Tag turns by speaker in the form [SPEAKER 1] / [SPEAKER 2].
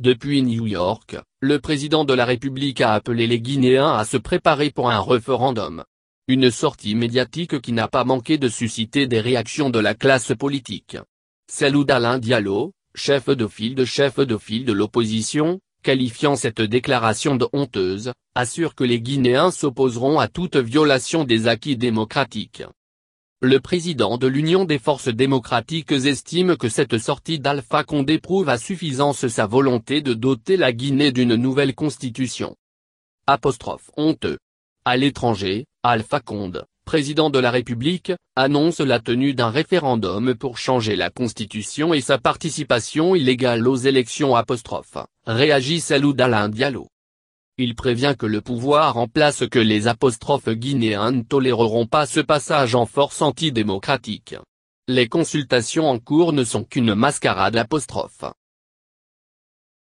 [SPEAKER 1] Depuis New York, le président de la République a appelé les Guinéens à se préparer pour un référendum. Une sortie médiatique qui n'a pas manqué de susciter des réactions de la classe politique. Celle Alain Diallo, chef de file de chef de file de l'opposition, qualifiant cette déclaration de honteuse, assure que les Guinéens s'opposeront à toute violation des acquis démocratiques le président de l'Union des forces démocratiques estime que cette sortie d'Alpha Condé éprouve à suffisance sa volonté de doter la Guinée d'une nouvelle constitution. Apostrophe honteux. À l'étranger, Alpha Condé, président de la République, annonce la tenue d'un référendum pour changer la constitution et sa participation illégale aux élections. Apostrophe. Réagit Salou Diallo. Il prévient que le pouvoir en place que les apostrophes guinéens ne toléreront pas ce passage en force antidémocratique. Les consultations en cours ne sont qu'une mascarade apostrophe.